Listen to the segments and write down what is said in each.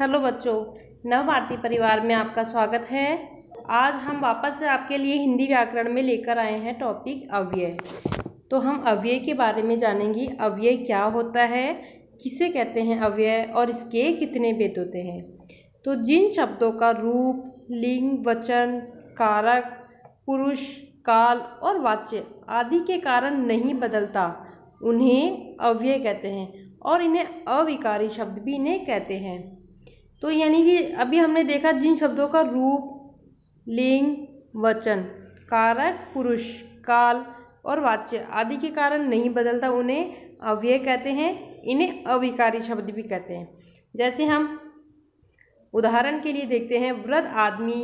hello बच्चों नव भारती परिवार में आपका स्वागत है आज हम वापस से आपके लिए हिंदी व्याकरण में लेकर आए हैं टॉपिक अव्यय तो हम अव्यय के बारे में जानेंगे अव्यय क्या होता है किसे कहते हैं अव्यय और इसके कितने भेद होते हैं तो जिन शब्दों का रूप लिंग वचन कारक पुरुष काल और वाच्य आदि के कारण नहीं बदलता उन्हें अव्यय कहते हैं और इन्हें अविकारी शब्द भी इन्हें कहते हैं तो यानी कि अभी हमने देखा जिन शब्दों का रूप लिंग वचन कारक पुरुष काल और वाच्य आदि के कारण नहीं बदलता उन्हें अव्यय कहते हैं इन्हें अविकारी शब्द भी कहते हैं जैसे हम उदाहरण के लिए देखते हैं वृद्ध आदमी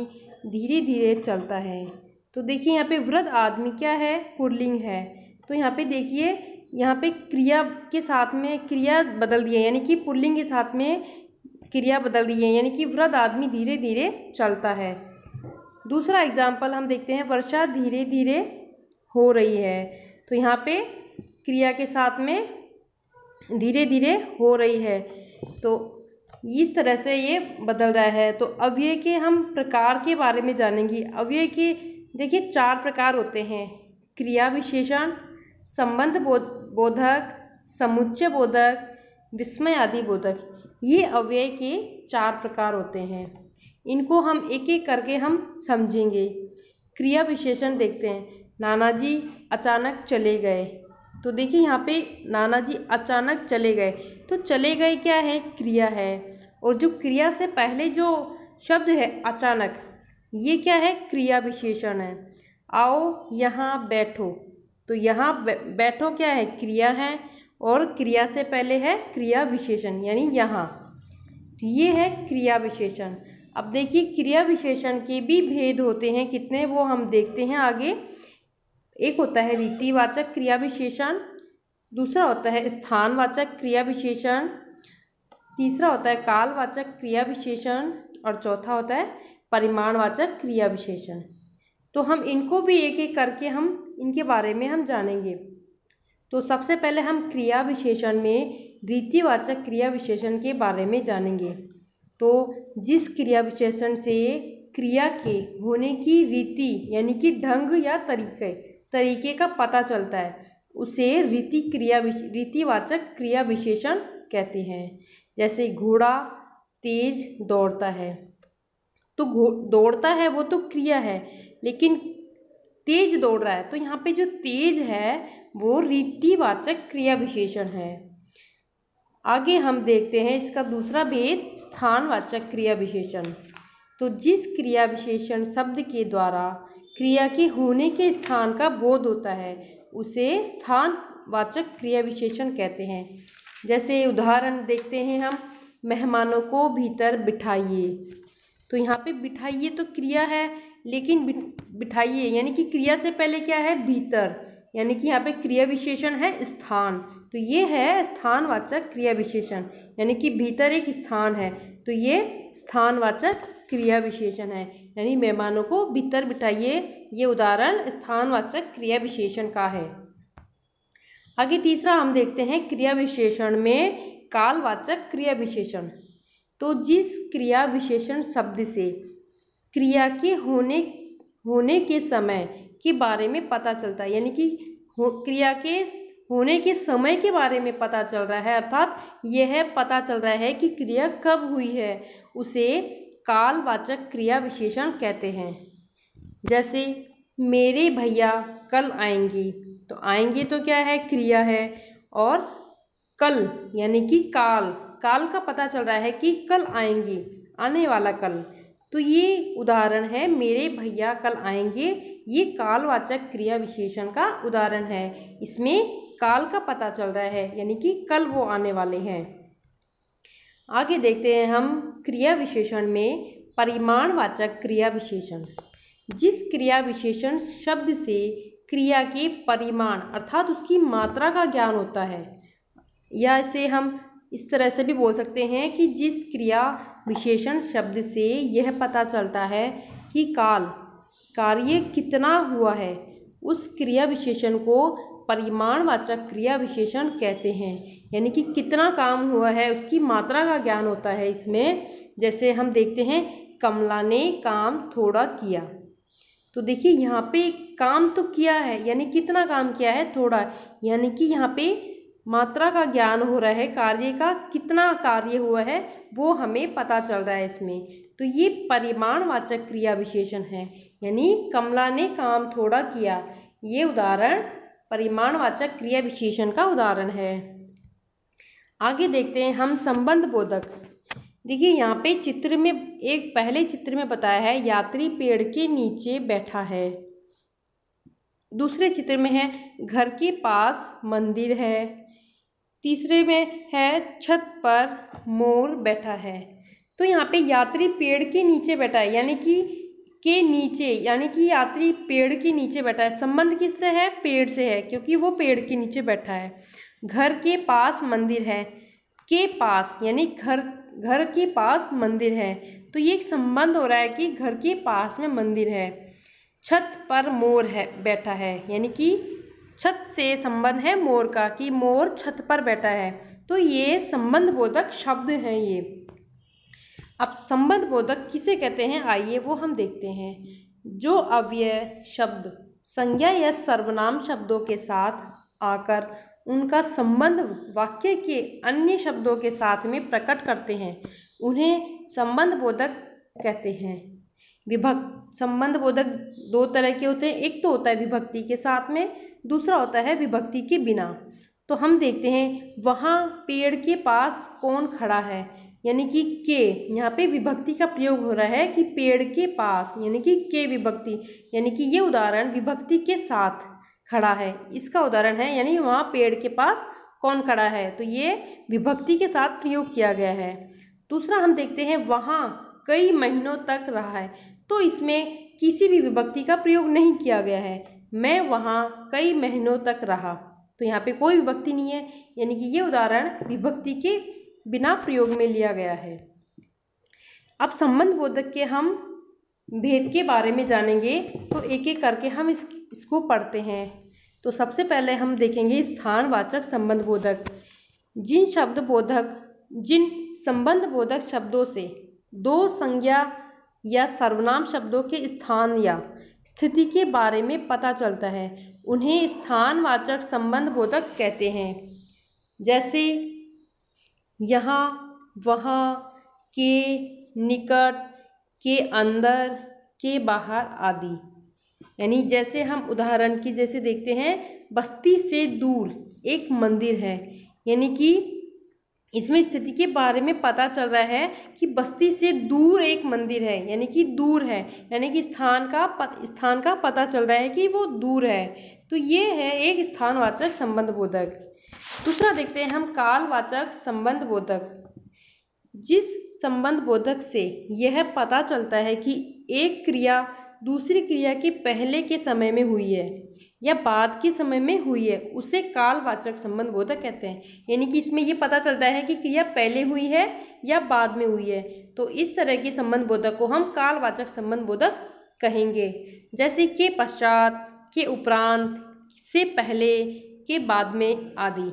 धीरे धीरे चलता है तो देखिए यहाँ पे वृद्ध आदमी क्या है पुरलिंग है तो यहाँ पे देखिए यहाँ पे क्रिया के साथ में क्रिया बदल दिया यानी कि पुल्लिंग के साथ में क्रिया बदल रही है यानी कि वृद्ध आदमी धीरे धीरे चलता है दूसरा एग्जाम्पल हम देखते हैं वर्षा धीरे धीरे हो रही है तो यहाँ पे क्रिया के साथ में धीरे धीरे हो रही है तो इस तरह से ये बदल रहा है तो अव्यय के हम प्रकार के बारे में जानेंगे अव्यय के देखिए चार प्रकार होते हैं क्रिया विशेषण संबंध बोधक समुच्चय बोधक विस्मय आदि बोधक ये अव्यय के चार प्रकार होते हैं इनको हम एक एक करके हम समझेंगे क्रिया विशेषण देखते हैं नाना जी अचानक चले गए तो देखिए यहाँ पे जी अचानक चले गए तो चले गए क्या है क्रिया है और जो क्रिया से पहले जो शब्द है अचानक ये क्या है क्रिया विशेषण है आओ यहाँ बैठो तो यहाँ बैठो क्या है क्रिया है और क्रिया से पहले है क्रिया विशेषण यानी यहाँ तो ये है क्रिया विशेषण अब देखिए क्रिया विशेषण के भी भेद होते हैं कितने वो हम देखते हैं आगे एक होता है रीतिवाचक क्रिया विशेषण दूसरा होता है स्थानवाचक क्रिया विशेषण तीसरा होता है कालवाचक क्रिया विशेषण और चौथा होता है परिमाणवाचक क्रिया विशेषण तो हम इनको भी एक एक करके हम इनके बारे में हम जानेंगे तो सबसे पहले हम क्रिया विशेषण में रीतिवाचक क्रिया विशेषण के बारे में जानेंगे तो जिस क्रिया विशेषण से क्रिया के होने की रीति यानी कि ढंग या तरीके तरीके का पता चलता है उसे रीति क्रिया रीतिवाचक क्रिया विशेषण कहते हैं जैसे घोड़ा तेज दौड़ता है तो दौड़ता है वो तो क्रिया है लेकिन तेज दौड़ रहा है तो यहाँ पे जो तेज है वो रीतिवाचक क्रिया विशेषण है आगे हम देखते हैं इसका दूसरा भेद स्थानवाचक क्रिया विशेषण तो जिस क्रिया विशेषण शब्द के द्वारा क्रिया के होने के स्थान का बोध होता है उसे स्थानवाचक क्रिया विशेषण कहते हैं जैसे उदाहरण देखते हैं हम मेहमानों को भीतर बिठाइए तो यहाँ पे बिठाइए तो क्रिया है लेकिन बिठाइए यानी कि क्रिया से पहले क्या है भीतर यानी कि यहाँ पे क्रिया विशेषण है स्थान तो ये है स्थानवाचक क्रिया विशेषण यानी कि भीतर एक स्थान है तो ये स्थानवाचक क्रिया विशेषण है यानी मेहमानों को भीतर बिठाइए ये उदाहरण स्थानवाचक क्रिया विशेषण का है आगे तीसरा हम देखते हैं क्रिया विशेषण में कालवाचक क्रिया विशेषण तो जिस क्रिया विशेषण शब्द से क्रिया के होने होने के समय के बारे में पता चलता है यानी कि क्रिया के होने के समय के बारे में पता चल रहा है अर्थात यह पता चल रहा है कि क्रिया कब हुई है उसे कालवाचक क्रिया विशेषण कहते हैं जैसे मेरे भैया कल आएंगी तो आएंगे तो क्या है क्रिया है और कल यानी कि काल काल का पता चल रहा है कि कल आएंगी आने वाला कल तो ये उदाहरण है मेरे भैया कल आएंगे ये कालवाचक क्रिया विशेषण का उदाहरण है इसमें काल का पता चल रहा है यानी कि कल वो आने वाले हैं आगे देखते हैं हम क्रिया विशेषण में परिमाणवाचक क्रिया विशेषण जिस क्रिया विशेषण शब्द से क्रिया के परिमाण अर्थात उसकी मात्रा का ज्ञान होता है या इसे हम इस तरह से भी बोल सकते हैं कि जिस क्रिया विशेषण शब्द से यह पता चलता है कि काल कार्य कितना हुआ है उस क्रिया विशेषण को परिमाणवाचक क्रिया विशेषण कहते हैं यानी कि कितना काम हुआ है उसकी मात्रा का ज्ञान होता है इसमें जैसे हम देखते हैं कमला ने काम थोड़ा किया तो देखिए यहाँ पे काम तो किया है यानी कितना काम किया है थोड़ा यानी कि यहाँ पे मात्रा का ज्ञान हो रहा है कार्य का कितना कार्य हुआ है वो हमें पता चल रहा है इसमें तो ये परिमाणवाचक क्रिया विशेषण है यानी कमला ने काम थोड़ा किया ये उदाहरण परिमाणवाचक क्रिया विशेषण का उदाहरण है आगे देखते हैं हम संबंध बोधक देखिए यहाँ पे चित्र में एक पहले चित्र में बताया है यात्री पेड़ के नीचे बैठा है दूसरे चित्र में है घर के पास मंदिर है तीसरे में है छत पर मोर बैठा है तो यहाँ पे यात्री पेड़ के नीचे बैठा है यानी कि के नीचे यानी कि यात्री पेड़ के नीचे बैठा है संबंध किससे है पेड़ से है क्योंकि वो पेड़ के नीचे बैठा है घर के पास मंदिर है के पास यानी घर घर के पास मंदिर है तो ये एक संबंध हो रहा है कि घर के पास में मंदिर है छत पर मोर है बैठा है यानी कि छत से संबंध है मोर का कि मोर छत पर बैठा है तो ये संबंध बोधक शब्द हैं ये अब संबंध बोधक किसे कहते हैं आइए वो हम देखते हैं जो अव्यय शब्द संज्ञा या सर्वनाम शब्दों के साथ आकर उनका संबंध वाक्य के अन्य शब्दों के साथ में प्रकट करते हैं उन्हें संबंध बोधक कहते हैं विभक्त संबंध बोधक दो तरह के होते हैं एक तो होता है विभक्ति के साथ में दूसरा होता है विभक्ति के बिना तो हम देखते हैं वहाँ पेड़ के पास कौन खड़ा है यानी कि के यहाँ पे विभक्ति का प्रयोग हो रहा है कि पेड़ के पास यानी कि के विभक्ति यानी कि ये उदाहरण विभक्ति के साथ खड़ा है इसका उदाहरण है यानी वहाँ पेड़ के पास कौन खड़ा है तो ये विभक्ति के साथ प्रयोग किया गया है दूसरा हम देखते हैं वहाँ कई महीनों तक रहा है तो इसमें किसी भी विभक्ति का प्रयोग नहीं किया गया है मैं वहाँ कई महीनों तक रहा तो यहाँ पे कोई विभक्ति नहीं है यानी कि ये उदाहरण विभक्ति के बिना प्रयोग में लिया गया है अब संबंध बोधक के हम भेद के बारे में जानेंगे तो एक एक करके हम इस इसको पढ़ते हैं तो सबसे पहले हम देखेंगे स्थानवाचक संबंध बोधक जिन शब्द बोधक जिन संबंध बोधक शब्दों से दो संज्ञा या सर्वनाम शब्दों के स्थान या स्थिति के बारे में पता चलता है उन्हें स्थानवाचक संबंध बोधक कहते हैं जैसे यहाँ वहाँ के निकट के अंदर के बाहर आदि यानी जैसे हम उदाहरण की जैसे देखते हैं बस्ती से दूर एक मंदिर है यानी कि इसमें स्थिति के बारे में पता चल रहा है कि बस्ती से दूर एक मंदिर है यानी कि दूर है यानी कि स्थान का स्थान का पता चल रहा है कि वो दूर है तो ये है एक स्थानवाचक संबंध बोधक दूसरा देखते हैं हम कालवाचक संबंध बोधक जिस संबंध बोधक से यह पता चलता है कि एक क्रिया दूसरी क्रिया के पहले के समय में हुई है या बाद के समय में हुई है उसे कालवाचक संबंध बोधक कहते हैं यानी कि इसमें यह पता चलता है कि क्रिया पहले हुई है या बाद में हुई है तो इस तरह के संबंध बोधक को हम कालवाचक संबंध बोधक कहेंगे जैसे के पश्चात के उपरांत से पहले के बाद में आदि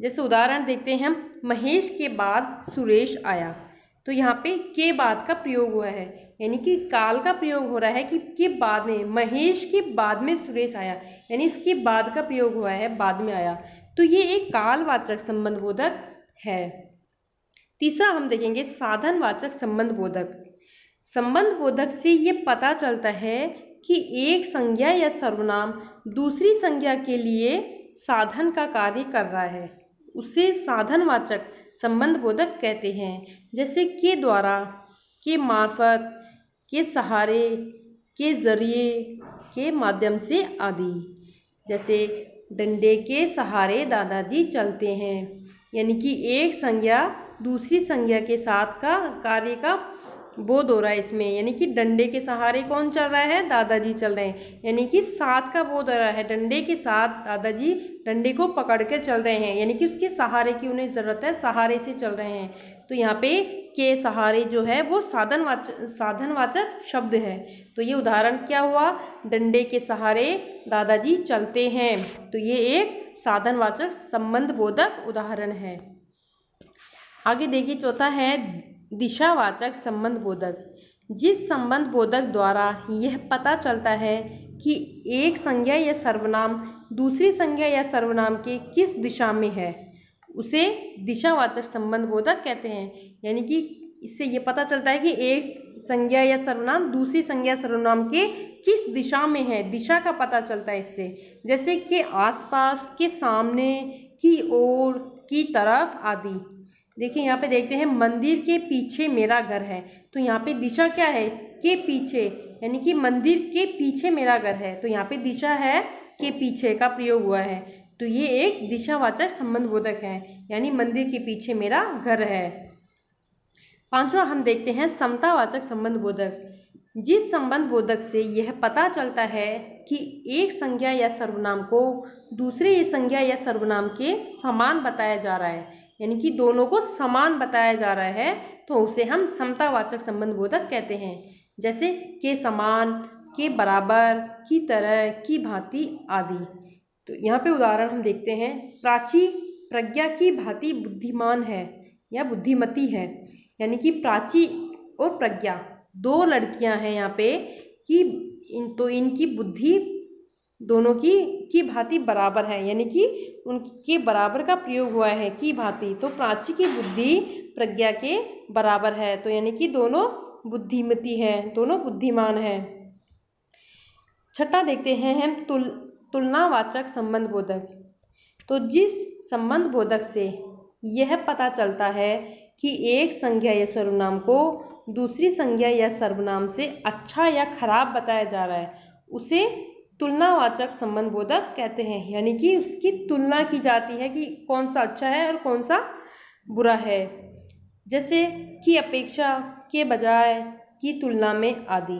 जैसे उदाहरण देखते हैं हम महेश के बाद सुरेश आया तो यहाँ पे के बाद का प्रयोग हुआ है यानी कि काल का प्रयोग हो रहा है कि के बाद में महेश के बाद में सुरेश आया यानी उसके बाद का प्रयोग हुआ है बाद में आया तो ये एक कालवाचक संबंध बोधक है तीसरा हम देखेंगे साधनवाचक संबंध बोधक संबंध बोधक से ये पता चलता है कि एक संज्ञा या सर्वनाम दूसरी संज्ञा के लिए साधन का कार्य कर रहा है उसे साधनवाचक संबंध बोधक कहते हैं जैसे के द्वारा के मार्फत के सहारे के ज़रिए के माध्यम से आदि जैसे डंडे के सहारे दादाजी चलते हैं यानी कि एक संज्ञा दूसरी संज्ञा के साथ का कार्य का बोध हो रहा है इसमें यानी कि डंडे के सहारे कौन चल रहा है दादाजी चल रहे हैं यानी कि साथ का बोध हो रहा है डंडे के साथ दादाजी डंडे को पकड़ कर चल रहे हैं यानी कि उसके सहारे की उन्हें ज़रूरत है सहारे से चल रहे हैं तो यहाँ पे के सहारे जो है वो साधनवाचक साधनवाचक शब्द है तो ये उदाहरण क्या हुआ डंडे के सहारे दादाजी चलते हैं तो ये एक साधनवाचक संबंध बोधक उदाहरण है आगे देखिए चौथा है दिशावाचक संबंध बोधक जिस संबंध बोधक द्वारा यह पता चलता है कि एक संज्ञा या सर्वनाम दूसरी संज्ञा या सर्वनाम के किस दिशा में है उसे दिशावाचक संबंध बोधक कहते हैं यानी कि इससे ये पता चलता है कि एक संज्ञा या सर्वनाम दूसरी संज्ञा सर्वनाम के किस दिशा में है दिशा का पता चलता है इससे जैसे कि आसपास के सामने की ओर की तरफ आदि देखिए यहाँ पे देखते हैं मंदिर के पीछे मेरा घर है तो यहाँ पे दिशा क्या है के पीछे यानी कि मंदिर के पीछे मेरा घर है तो यहाँ पे दिशा है के पीछे का प्रयोग हुआ है तो ये एक दिशावाचक संबंध बोधक है यानी मंदिर के पीछे मेरा घर है पांचवा हम देखते हैं समतावाचक संबंध बोधक जिस संबंध बोधक से यह पता चलता है कि एक संज्ञा या सर्वनाम को दूसरे संज्ञा या सर्वनाम के समान बताया जा रहा है यानी कि दोनों को समान बताया जा रहा है तो उसे हम समतावाचक संबंध बोधक कहते हैं जैसे के समान के बराबर की तरह की भांति आदि तो यहाँ पे उदाहरण हम देखते हैं प्राची प्रज्ञा की भांति बुद्धिमान है या बुद्धिमती है यानी कि प्राची और प्रज्ञा दो लड़कियाँ हैं यहाँ पे कि इन तो इनकी बुद्धि दोनों की की भांति बराबर है यानी कि उनके बराबर का प्रयोग हुआ है की भांति तो प्राची की बुद्धि प्रज्ञा के बराबर है तो यानी कि दोनों बुद्धिमती हैं दोनों बुद्धिमान हैं छठा देखते हैं हम तुल तुलनावाचक संबंध बोधक तो जिस संबंध बोधक से यह पता चलता है कि एक संज्ञा या सर्वनाम को दूसरी संज्ञा या सर्वनाम से अच्छा या खराब बताया जा रहा है उसे तुलनावाचक संबंध बोधक कहते हैं यानी कि उसकी तुलना की जाती है कि कौन सा अच्छा है और कौन सा बुरा है जैसे कि अपेक्षा के बजाय की तुलना में आदि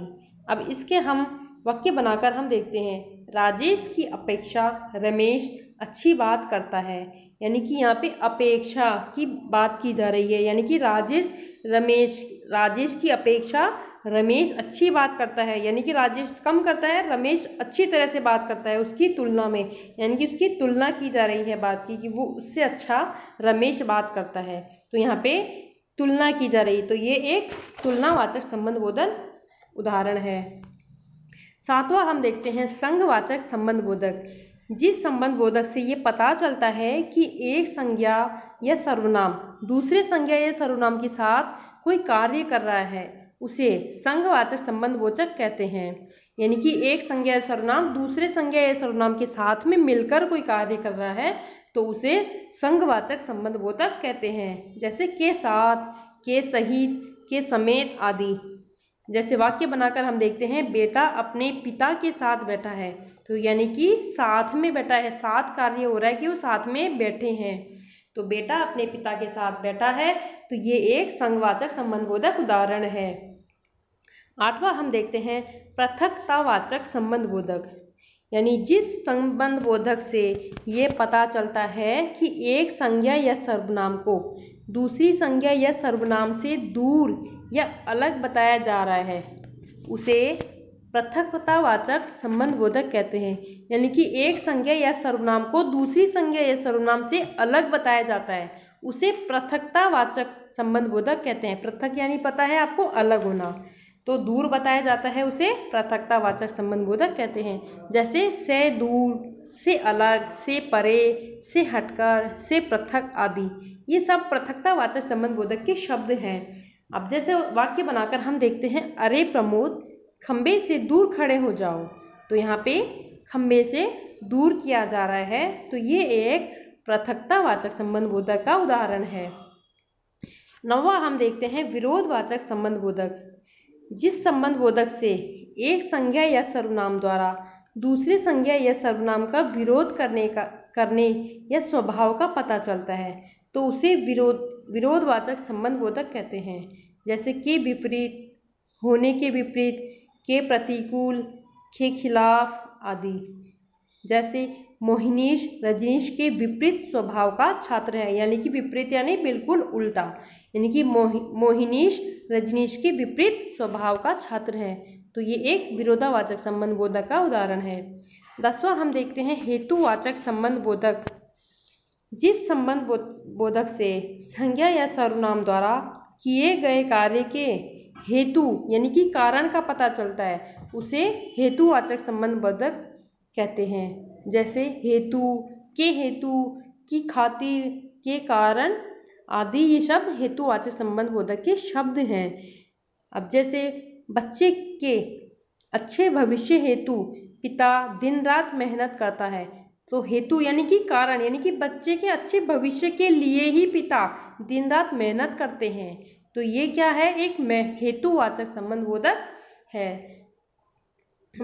अब इसके हम वाक्य बनाकर हम देखते हैं राजेश की अपेक्षा रमेश अच्छी बात करता है यानी कि यहाँ पे अपेक्षा की बात की जा रही है यानी कि राजेश रमेश राजेश की अपेक्षा रमेश अच्छी बात करता है यानी कि राजेश कम करता है रमेश अच्छी तरह से बात करता है उसकी तुलना में यानी कि उसकी तुलना की जा रही है बात की कि वो उससे अच्छा रमेश बात करता है तो यहाँ पे तुलना की जा रही तो ये एक तुलनावाचक संबंध बोधन उदाहरण है सातवा हम देखते हैं संघवाचक संबंध बोधक जिस संबंध बोधक से ये पता चलता है कि एक संज्ञा या सर्वनाम दूसरे संज्ञा या सर्वनाम के साथ कोई कार्य कर रहा है उसे संघवाचक संबंध बोचक कहते हैं यानी कि एक संज्ञा या सर्वनाम दूसरे संज्ञा या सर्वनाम के साथ में मिलकर कोई कार्य कर रहा है तो उसे संघवाचक संबंध बोधक कहते हैं जैसे के साथ के सहित के समेत आदि जैसे वाक्य बनाकर हम देखते हैं बेटा अपने पिता के साथ बैठा है तो यानी कि साथ में बैठा है साथ कार्य हो रहा है कि वो साथ में बैठे हैं तो बेटा अपने पिता के साथ बैठा है तो ये एक संगवाचक संबंधबोधक उदाहरण है आठवां हम देखते हैं पृथकतावाचक संबंधबोधक यानी जिस संबंध बोधक से ये पता चलता है कि एक संज्ञा या सर्वनाम को दूसरी संज्ञा या सर्वनाम से दूर या अलग बताया जा रहा है उसे पृथकतावाचक संबंध बोधक कहते हैं यानी कि एक संज्ञा या सर्वनाम को दूसरी संज्ञा या सर्वनाम से अलग बताया जाता है उसे पृथकतावाचक संबंध बोधक कहते हैं पृथक यानी पता है आपको अलग होना तो दूर बताया जाता है उसे पृथकतावाचक संबंध बोधक कहते हैं जैसे से दूर से अलग से परे से हटकर से पृथक आदि ये सब पृथकतावाचक संबंध बोधक के शब्द हैं अब जैसे वाक्य बनाकर हम देखते हैं अरे प्रमोद खम्बे से दूर खड़े हो जाओ तो यहाँ पे खम्बे से दूर किया जा रहा है तो ये एक पृथकतावाचक संबंध बोधक का उदाहरण है नवा हम देखते हैं विरोधवाचक संबंध बोधक जिस संबंध बोधक से एक संज्ञा या सर्वनाम द्वारा दूसरे संज्ञा या सर्वनाम का विरोध करने का करने या स्वभाव का पता चलता है तो उसे विरोध विरोधवाचक संबंध बोधक कहते हैं जैसे के विपरीत होने के विपरीत के प्रतिकूल के खिलाफ आदि जैसे मोहिनीश रजनीश के विपरीत स्वभाव का छात्र है यानी कि विपरीत यानी बिल्कुल उल्टा यानी कि मोहि मोहिनीश रजनीश के विपरीत स्वभाव का छात्र है तो ये एक विरोधावाचक संबंध बोधक का उदाहरण है दसवां हम देखते हैं हेतुवाचक संबंध बोधक जिस संबंध बोधक से संज्ञा या सर्वनाम द्वारा किए गए कार्य के हेतु यानी कि कारण का पता चलता है उसे हेतुवाचक संबंध बोधक कहते हैं जैसे हेतु के हेतु की खातिर के कारण आदि ये शब्द हेतुवाचक संबंध बोधक के शब्द हैं अब जैसे बच्चे के अच्छे भविष्य हेतु पिता दिन रात मेहनत करता है तो हेतु यानी कि कारण यानी कि बच्चे के अच्छे भविष्य के लिए ही पिता दिन रात मेहनत करते हैं तो ये क्या है एक हेतुवाचक संबंध बोधक है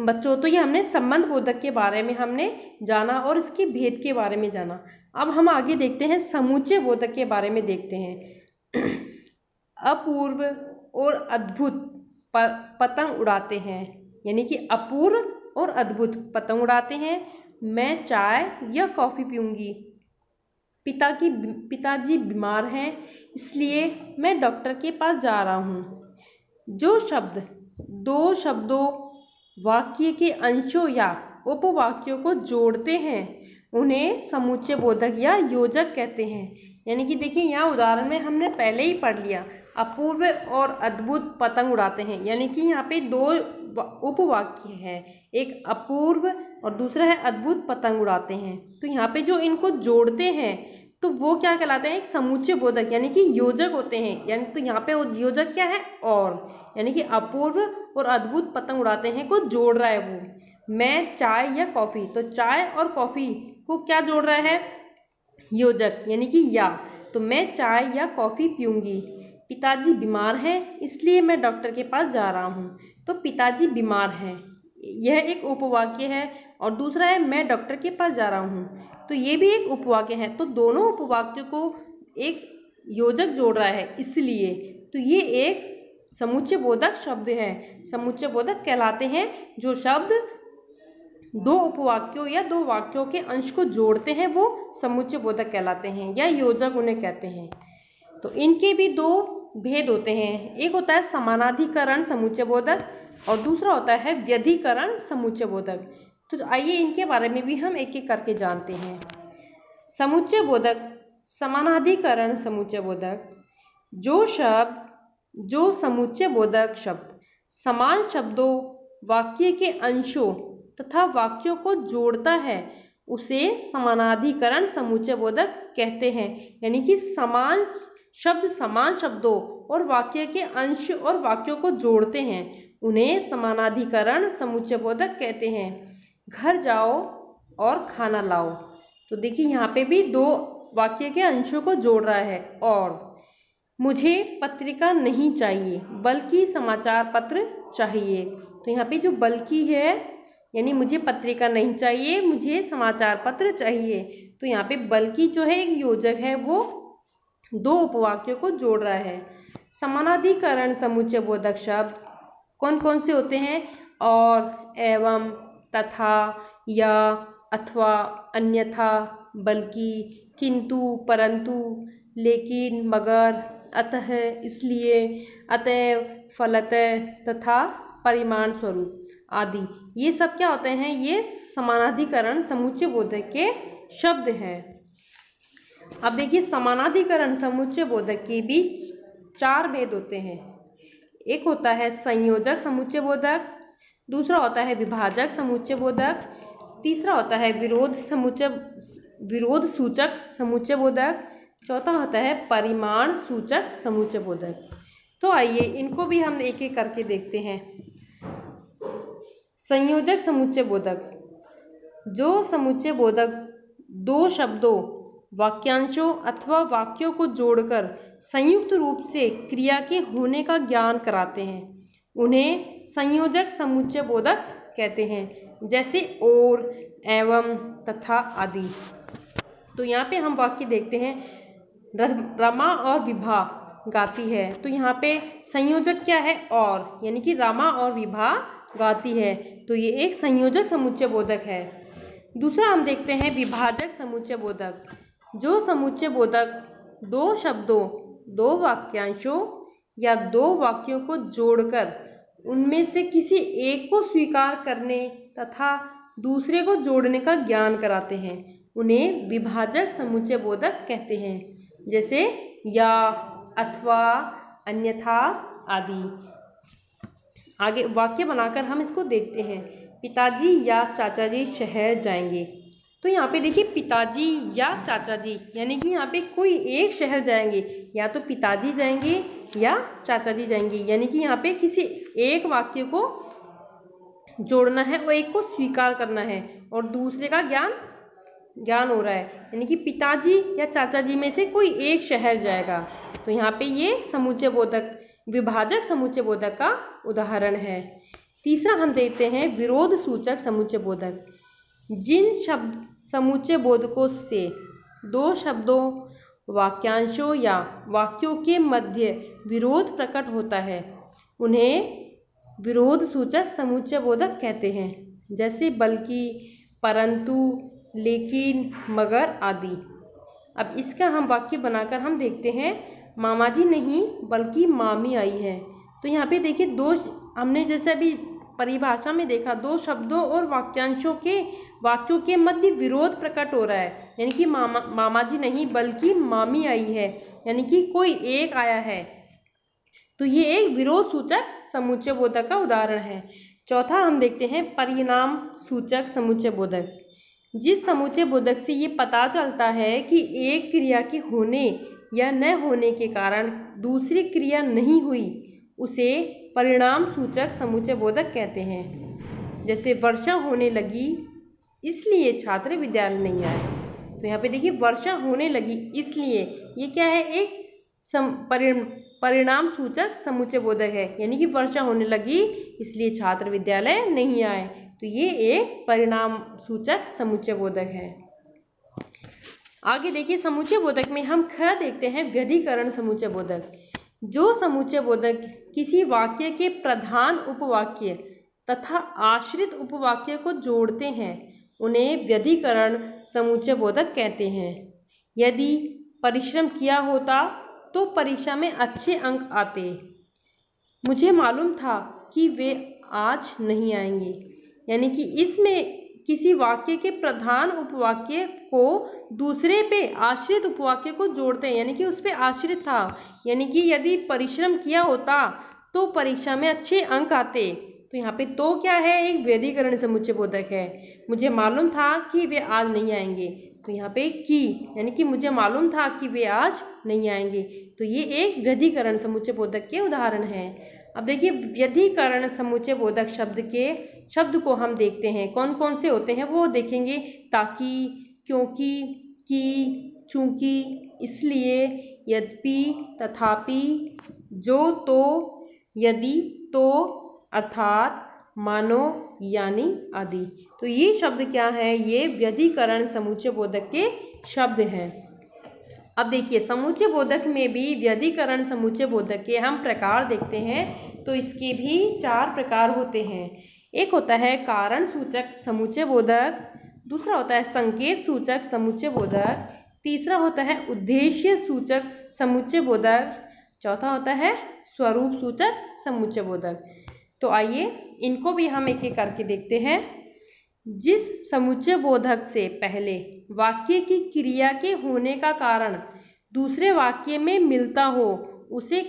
बच्चों तो ये हमने संबंध बोधक के बारे में हमने जाना और इसके भेद के बारे में जाना अब हम आगे देखते हैं समूचे बोधक के बारे में देखते हैं अपूर्व और अद्भुत पतंग उड़ाते हैं यानी कि अपूर्व और अद्भुत पतंग उड़ाते हैं मैं चाय या कॉफ़ी पीऊँगी पिता की पिताजी बीमार हैं इसलिए मैं डॉक्टर के पास जा रहा हूँ जो शब्द दो शब्दों वाक्य के अंशों या उपवाक्यों को जोड़ते हैं उन्हें समूचे बोधक या योजक कहते हैं यानी कि देखिए यहाँ उदाहरण में हमने पहले ही पढ़ लिया अपूर्व और अद्भुत पतंग उड़ाते हैं यानी कि यहाँ पे दो उपवाक्य हैं एक अपूर्व और दूसरा है अद्भुत पतंग उड़ाते हैं तो यहाँ पे जो इनको जोड़ते हैं तो वो क्या कहलाते हैं एक समुच्चय बोधक यानी कि योजक होते हैं यानी तो यहाँ पे योजक क्या है और यानी कि अपूर्व और अद्भुत पतंग उड़ाते हैं को जोड़ रहा है वो मैं चाय या कॉफ़ी तो चाय और कॉफ़ी को क्या जोड़ रहा है योजक यानी कि या तो मैं चाय या कॉफ़ी पीऊँगी पिताजी बीमार हैं इसलिए मैं डॉक्टर के पास जा रहा हूँ तो पिताजी बीमार हैं यह एक उपवाक्य है और दूसरा है मैं डॉक्टर के पास जा रहा हूँ तो ये भी एक उपवाक्य है तो दोनों उपवाक्य को एक योजक जोड़ रहा है इसलिए तो ये एक समुच्चय बोधक शब्द है समुच्चय बोधक कहलाते हैं जो शब्द दो उपवाक्यों या दो वाक्यों के अंश को जोड़ते हैं वो समुच्चय बोधक कहलाते हैं या योजक उन्हें कहते हैं तो इनके भी दो भेद होते हैं एक होता है समानाधिकरण समुच्चय बोधक और दूसरा होता है व्यधिकरण समुच्चय बोधक तो आइए इनके बारे में भी हम एक एक करके जानते हैं समुच्चय बोधक समानाधिकरण समुच्चय बोधक जो शब्द जो समुच्चय बोधक शब्द समान शब्दों वाक्य के अंशों तथा वाक्यों को जोड़ता है उसे समानाधिकरण समुच्चय बोधक कहते हैं यानी कि समान शब्द समान शब्दों और वाक्य के अंश और वाक्यों को जोड़ते हैं उन्हें समानाधिकरण समुच्चय बोधक कहते हैं घर जाओ और खाना लाओ तो देखिए यहाँ पे भी दो वाक्य के अंशों को जोड़ रहा है और मुझे पत्रिका नहीं चाहिए बल्कि समाचार पत्र चाहिए तो यहाँ पे जो बल्कि है यानी मुझे पत्रिका नहीं चाहिए मुझे समाचार पत्र चाहिए तो यहाँ पे बल्कि जो है एक योजक है वो दो उपवाक्यों को जोड़ रहा है समानाधिकरण समुच्चय बोधक शब्द कौन कौन से होते हैं और एवं तथा या अथवा अन्यथा बल्कि किंतु परंतु लेकिन मगर अतः इसलिए अतः फलत तथा परिमाण स्वरूप आदि ये सब क्या होते हैं ये समानाधिकरण समुच्चय बोधक के शब्द हैं अब देखिए समानाधिकरण समुच्चय बोधक के बीच चार भेद होते हैं एक होता है संयोजक समुच्चय बोधक दूसरा होता है विभाजक समुच्चय बोधक तीसरा होता है विरोध समुच्चय विरोध सूचक समुच्चय बोधक चौथा होता है परिमाण सूचक समुच्चय बोधक तो आइए इनको भी हम एक एक करके देखते हैं संयोजक समुच्चय बोधक जो समुच्चय बोधक दो शब्दों वाक्यांशों अथवा वाक्यों को जोड़कर संयुक्त रूप से क्रिया के होने का ज्ञान कराते हैं उन्हें संयोजक समुच्चय बोधक कहते हैं जैसे और एवं तथा आदि तो यहाँ पे हम वाक्य देखते हैं रमा और विभा गाती है तो यहाँ पे संयोजक क्या है और यानी कि रामा और विभा गाती है तो ये एक संयोजक समुच्चय बोधक है दूसरा हम देखते हैं विभाजक समुच्चय बोधक जो समुच्चय बोधक दो शब्दों दो वाक्यांशों या दो वाक्यों को जोड़कर उनमें से किसी एक को स्वीकार करने तथा दूसरे को जोड़ने का ज्ञान कराते हैं उन्हें विभाजक समुच्चय बोधक कहते हैं जैसे या अथवा अन्यथा आदि आगे वाक्य बनाकर हम इसको देखते हैं पिताजी या चाचा जी शहर जाएंगे तो यहाँ पे देखिए पिताजी या चाचा जी यानी कि यहाँ पे कोई एक शहर जाएंगे या तो पिताजी जाएंगे या चाचा जी जाएंगे यानी कि यहाँ पे किसी एक वाक्य को जोड़ना है और एक को स्वीकार करना है और दूसरे का ज्ञान ज्ञान हो रहा है यानी कि पिताजी या चाचा जी में से कोई एक शहर जाएगा तो यहाँ पे ये समूचे बोधक विभाजक समूचे बोधक का उदाहरण है तीसरा हम देखते हैं विरोध सूचक समूचे बोधक जिन शब्द समूचे बोधकों से दो शब्दों वाक्यांशों या वाक्यों के मध्य विरोध प्रकट होता है उन्हें विरोध सूचक समूचे बोधक कहते हैं जैसे बल्कि परंतु लेकिन मगर आदि अब इसका हम वाक्य बनाकर हम देखते हैं मामा जी नहीं बल्कि मामी आई है तो यहाँ पे देखिए दो हमने जैसे अभी परिभाषा में देखा दो शब्दों और वाक्यांशों के वाक्यों के मध्य विरोध प्रकट हो रहा है यानी कि मामा मामा जी नहीं बल्कि मामी आई है यानी कि कोई एक आया है तो ये एक विरोध सूचक समुच्चय बोधक का उदाहरण है चौथा हम देखते हैं परिणाम सूचक समुच्चय बोधक जिस समुच्चय बोधक से ये पता चलता है कि एक क्रिया के होने या न होने के कारण दूसरी क्रिया नहीं हुई उसे परिणाम सूचक समूचे बोधक कहते हैं जैसे वर्षा होने लगी इसलिए छात्र विद्यालय नहीं आए तो यहाँ पे देखिए वर्षा होने लगी इसलिए ये क्या है एक सम परिणाम सूचक समूचे बोधक है यानी कि वर्षा होने लगी इसलिए छात्र विद्यालय नहीं आए तो ये एक परिणाम सूचक समूचे बोधक है आगे देखिए समूचे बोधक में हम ख देखते हैं व्यधिकरण समूचे बोधक जो समूचे बोधक किसी वाक्य के प्रधान उपवाक्य तथा आश्रित उपवाक्य को जोड़ते हैं उन्हें व्यधिकरण समूचे बोधक कहते हैं यदि परिश्रम किया होता तो परीक्षा में अच्छे अंक आते मुझे मालूम था कि वे आज नहीं आएंगे यानी कि इसमें किसी वाक्य के प्रधान उपवाक्य को दूसरे पे आश्रित उपवाक्य को जोड़ते हैं यानी कि उस पर आश्रित था यानी कि यदि परिश्रम किया होता तो परीक्षा में अच्छे अंक आते तो यहाँ पे तो क्या है एक व्यधिकरण समुच्च बोधक है मुझे मालूम था कि वे आज नहीं आएंगे तो यहाँ पे की यानी कि मुझे मालूम था कि वे आज नहीं आएंगे तो ये एक व्यधिकरण समुच्च बोधक के उदाहरण है अब देखिए व्यधिकरण समूचे बोधक शब्द के शब्द को हम देखते हैं कौन कौन से होते हैं वो देखेंगे ताकि क्योंकि की चूंकि इसलिए यद्यपि तथापि जो तो यदि तो अर्थात मानो यानी आदि तो ये शब्द क्या है ये व्यधिकरण समूचे बोधक के शब्द हैं अब देखिए समूचे बोधक में भी व्यधिकरण समूचे बोधक के हम प्रकार देखते हैं तो इसके भी चार प्रकार होते हैं एक होता है कारण सूचक समूचे बोधक दूसरा होता है संकेत सूचक समूचे बोधक तीसरा होता है उद्देश्य सूचक समूचे बोधक चौथा होता है स्वरूप सूचक समूचे बोधक तो आइए इनको भी हम एक एक करके देखते हैं जिस समूचे बोधक से पहले वाक्य की क्रिया के होने का कारण दूसरे वाक्य में मिलता हो उसे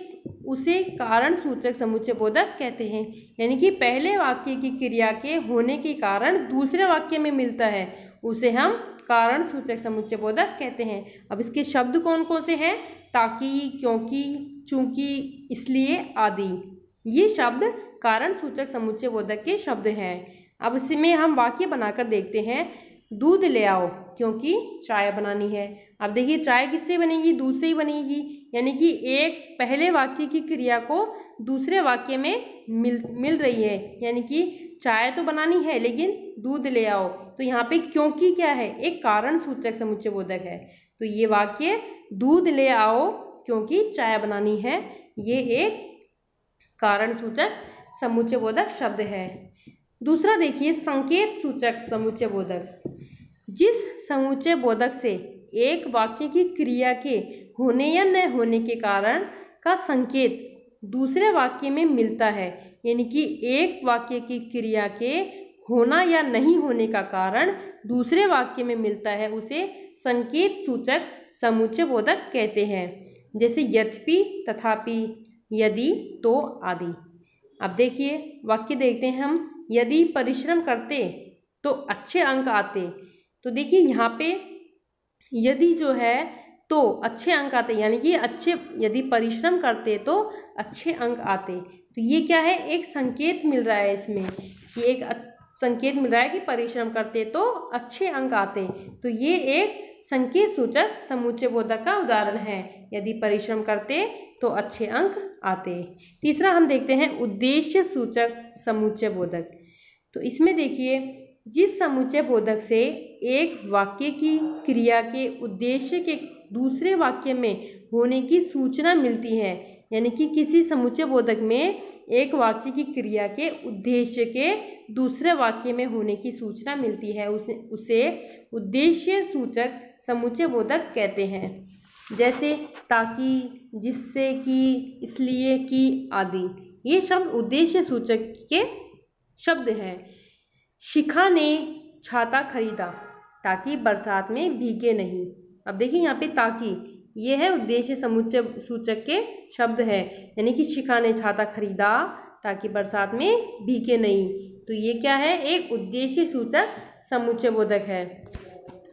उसे कारण सूचक समुच्चय बोधक कहते हैं यानी कि पहले वाक्य की क्रिया के होने के कारण दूसरे वाक्य में मिलता है उसे हम कारण सूचक समुच्चय बोधक कहते हैं अब इसके शब्द कौन कौन से हैं ताकि क्योंकि चूंकि इसलिए आदि ये शब्द कारण सूचक समुच्चय बोधक के शब्द हैं अब इसमें हम वाक्य बनाकर देखते हैं दूध ले आओ क्योंकि चाय बनानी है अब देखिए चाय किससे बनेगी दूध से ही बनेगी यानी कि एक पहले वाक्य की क्रिया को दूसरे वाक्य में मिल मिल रही है यानी कि चाय तो बनानी है लेकिन दूध ले आओ तो यहाँ पे क्योंकि क्या है एक कारण सूचक समुच्चय बोधक है तो ये वाक्य दूध ले आओ क्योंकि चाय बनानी है ये एक कारण सूचक समुच्चय बोधक शब्द है दूसरा देखिए संकेत सूचक समुच्चय बोधक जिस समूचे बोधक से एक वाक्य की क्रिया के होने या न होने के कारण का संकेत दूसरे वाक्य में मिलता है यानी कि एक वाक्य की क्रिया के होना या नहीं होने का कारण दूसरे वाक्य में मिलता है उसे संकेत सूचक समूचे बोधक कहते हैं जैसे यद्यपि तथापि यदि तो आदि अब देखिए वाक्य देखते हैं हम यदि परिश्रम करते तो अच्छे अंक आते तो देखिए यहाँ पे यदि जो है तो अच्छे अंक आते यानी कि अच्छे यदि परिश्रम करते तो अच्छे अंक आते तो ये क्या है एक संकेत मिल रहा है इसमें कि एक संकेत मिल रहा है कि परिश्रम करते तो अच्छे अंक आते तो ये एक संकेत सूचक समूचे बोधक का उदाहरण है यदि परिश्रम करते तो अच्छे अंक आते तीसरा हम देखते हैं उद्देश्य सूचक समूचे बोधक तो इसमें देखिए जिस समूचे बोधक से एक वाक्य की क्रिया के उद्देश्य के दूसरे वाक्य में होने की सूचना मिलती है यानी कि किसी समुचे बोधक में एक वाक्य की क्रिया के उद्देश्य के दूसरे वाक्य में होने की सूचना मिलती है उसे उसे उद्देश्य सूचक समुचे बोधक कहते हैं जैसे ताकि जिससे कि इसलिए कि आदि ये शब्द उद्देश्य सूचक के शब्द हैं शिखा ने छाता खरीदा ताकि बरसात में भीगे नहीं अब देखिए यहाँ पे ताकि ये है उद्देश्य समुच्चय सूचक के शब्द है यानी कि शिखा ने छाता खरीदा ताकि बरसात में भीगे नहीं तो ये क्या है एक उद्देश्य सूचक समुच्चय बोधक है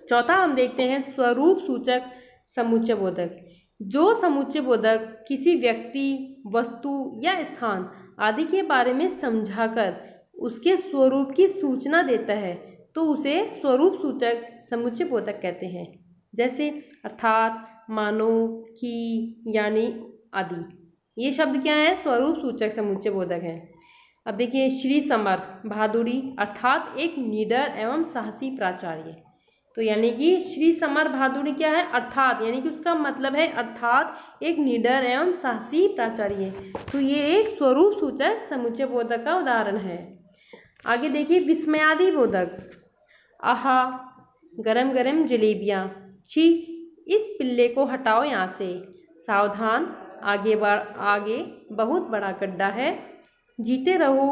चौथा हम देखते हैं स्वरूप सूचक समुच्चय बोधक जो समुच्चय बोधक किसी व्यक्ति वस्तु या स्थान आदि के बारे में समझाकर उसके स्वरूप की सूचना देता है तो उसे स्वरूप सूचक समुच्चय बोधक कहते हैं जैसे अर्थात मानो की यानी आदि ये शब्द क्या है स्वरूप सूचक समुच्चय बोधक है अब देखिए श्री समर बहादुरी अर्थात एक निडर एवं साहसी प्राचार्य तो यानी कि श्री समर बहादुरी क्या है अर्थात यानी कि उसका मतलब है अर्थात एक निडर एवं साहसी प्राचार्य तो ये एक स्वरूप सूचक समुच्चय बोधक का उदाहरण है आगे देखिए विस्मयादि बोधक आहा गरम गरम जलेबियाँ छी इस पिल्ले को हटाओ यहाँ से सावधान आगे बढ़ आगे बहुत बड़ा गड्ढा है जीते रहो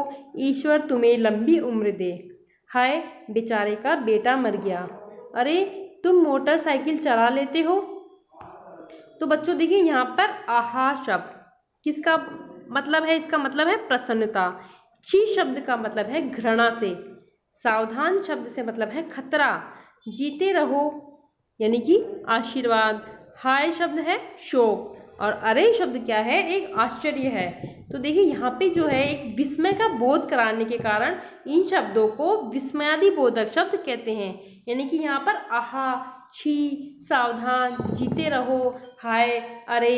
ईश्वर तुम्हें लंबी उम्र दे हाय बेचारे का बेटा मर गया अरे तुम मोटरसाइकिल चला लेते हो तो बच्चों देखिए यहाँ पर आहा शब्द किसका मतलब है इसका मतलब है प्रसन्नता ची शब्द का मतलब है घृणा से सावधान शब्द से मतलब है खतरा जीते रहो यानी कि आशीर्वाद हाय शब्द है शोक और अरे शब्द क्या है एक आश्चर्य है तो देखिए यहाँ पे जो है एक विस्मय का बोध कराने के कारण इन शब्दों को विस्मयादि बोधक शब्द कहते हैं यानी कि यहाँ पर आहा छी सावधान जीते रहो हाय अरे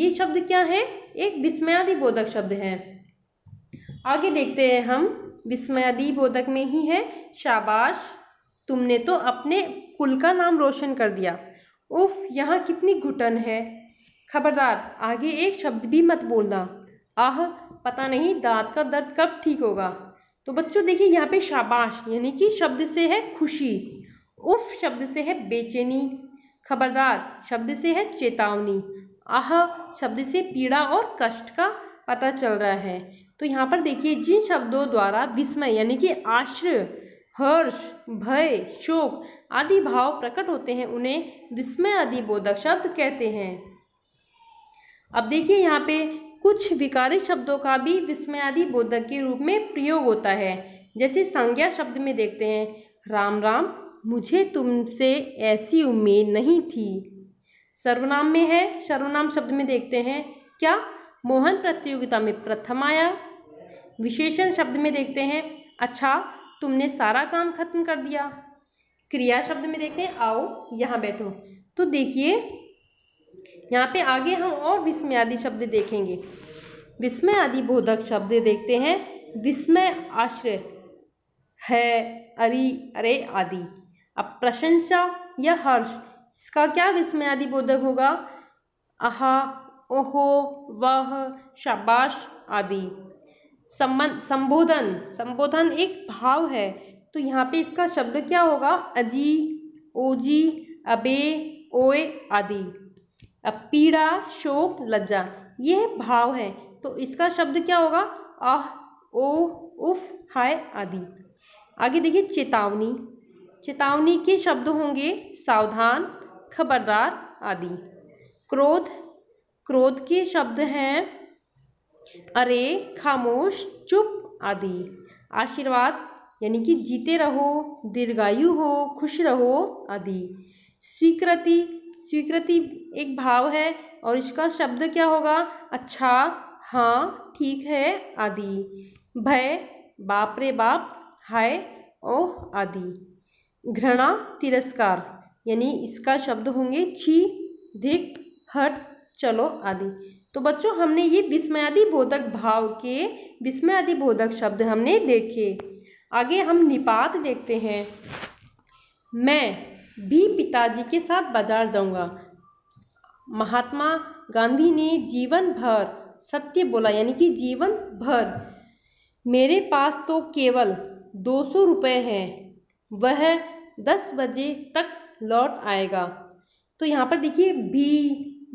ये शब्द क्या है एक विस्मयादि बोधक शब्द है आगे देखते हैं हम विस्मयादि बोधक में ही है शाबाश तुमने तो अपने कुल का नाम रोशन कर दिया उफ यहाँ कितनी घुटन है खबरदार आगे एक शब्द भी मत बोलना आह पता नहीं दांत का दर्द कब ठीक होगा तो बच्चों देखिए यहाँ पे शाबाश यानी कि शब्द से है खुशी उफ शब्द से है बेचैनी खबरदार शब्द से है चेतावनी आह शब्द से पीड़ा और कष्ट का पता चल रहा है तो यहाँ पर देखिए जिन शब्दों द्वारा विस्मय यानी कि आश्रय हर्ष भय शोक आदि भाव प्रकट होते हैं उन्हें विस्मय आदि बोधक शब्द कहते हैं अब देखिए यहाँ पे कुछ विकारी शब्दों का भी विस्मय आदि बोधक के रूप में प्रयोग होता है जैसे संज्ञा शब्द में देखते हैं राम राम मुझे तुमसे ऐसी उम्मीद नहीं थी सर्वनाम में है सर्वनाम शब्द में देखते हैं क्या मोहन प्रतियोगिता में प्रथम आया विशेषण शब्द में देखते हैं अच्छा तुमने सारा काम खत्म कर दिया क्रिया शब्द में देखते हैं आओ यहाँ बैठो तो देखिए यहाँ पे आगे हम और विस्मय आदि शब्द देखेंगे विस्मय आदि बोधक शब्द देखते हैं विस्मय आश्रय है अरि अरे आदि अब प्रशंसा या हर्ष इसका क्या विस्मय आदि बोधक होगा आहा ओहो वह शाबाश आदि संबंध संबोधन संबोधन एक भाव है तो यहाँ पे इसका शब्द क्या होगा अजी ओजी अबे ओए आदि अब पीड़ा शोक लज्जा ये भाव है तो इसका शब्द क्या होगा आह ओ उफ हाय आदि आगे देखिए चेतावनी चेतावनी के शब्द होंगे सावधान खबरदार आदि क्रोध क्रोध के शब्द हैं अरे खामोश चुप आदि आशीर्वाद यानी कि जीते रहो दीर्घायु हो खुश रहो आदि स्वीकृति स्वीकृति एक भाव है और इसका शब्द क्या होगा अच्छा हाँ ठीक है आदि भय बाप रे बाप हाय ओह आदि घृणा तिरस्कार यानी इसका शब्द होंगे छी धिक हट चलो आदि तो बच्चों हमने ये विस्मयादि बोधक भाव के विस्मयादि बोधक शब्द हमने देखे आगे हम निपात देखते हैं मैं भी पिताजी के साथ बाजार जाऊंगा महात्मा गांधी ने जीवन भर सत्य बोला यानी कि जीवन भर मेरे पास तो केवल दो सौ रुपये हैं वह दस बजे तक लौट आएगा तो यहाँ पर देखिए भी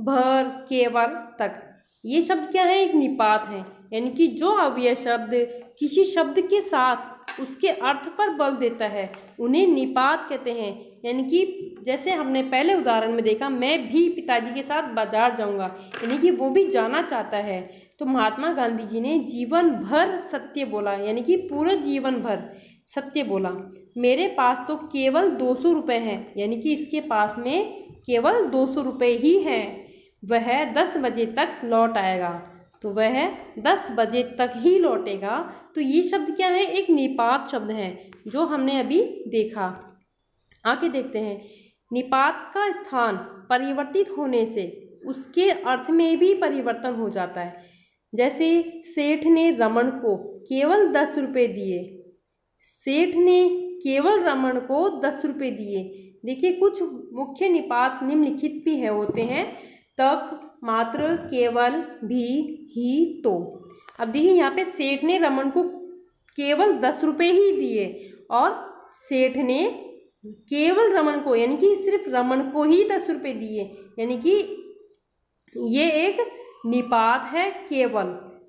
भर केवल तक ये शब्द क्या है एक निपात है यानी कि जो अव्यय शब्द किसी शब्द के साथ उसके अर्थ पर बल देता है उन्हें निपात कहते हैं यानी कि जैसे हमने पहले उदाहरण में देखा मैं भी पिताजी के साथ बाजार जाऊंगा यानी कि वो भी जाना चाहता है तो महात्मा गांधी जी ने जीवन भर सत्य बोला यानी कि पूरा जीवन भर सत्य बोला मेरे पास तो केवल दो सौ रुपये हैं यानी कि इसके पास में केवल दो सौ रुपये ही हैं वह दस बजे तक लौट आएगा तो वह दस बजे तक ही लौटेगा तो ये शब्द क्या है एक निपात शब्द है जो हमने अभी देखा आके देखते हैं निपात का स्थान परिवर्तित होने से उसके अर्थ में भी परिवर्तन हो जाता है जैसे सेठ ने रमन को केवल दस रुपये दिए सेठ ने केवल रमन को दस रुपये दिए देखिए कुछ मुख्य निपात निम्नलिखित भी है होते हैं तक मात्र केवल भी ही तो अब देखिए यहाँ पे सेठ ने रमन को केवल दस रुपये ही दिए और सेठ ने केवल रमन को यानी कि सिर्फ रमन को ही दस रुपये दिए यानी कि ये एक निपात है केवल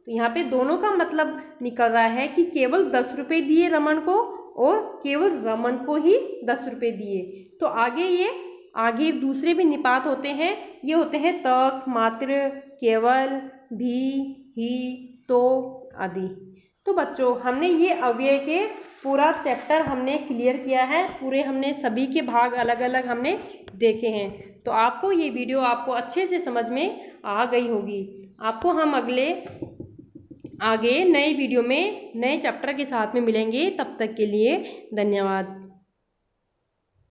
तो यहाँ पे दोनों का मतलब निकल रहा है कि केवल दस रुपये दिए रमन को और केवल रमन को ही दस रुपये दिए तो आगे ये आगे दूसरे भी निपात होते हैं ये होते हैं तक मात्र केवल भी ही तो आदि तो बच्चों हमने ये अव्यय के पूरा चैप्टर हमने क्लियर किया है पूरे हमने सभी के भाग अलग अलग हमने देखे हैं तो आपको ये वीडियो आपको अच्छे से समझ में आ गई होगी आपको हम अगले आगे नए वीडियो में नए चैप्टर के साथ में मिलेंगे तब तक के लिए धन्यवाद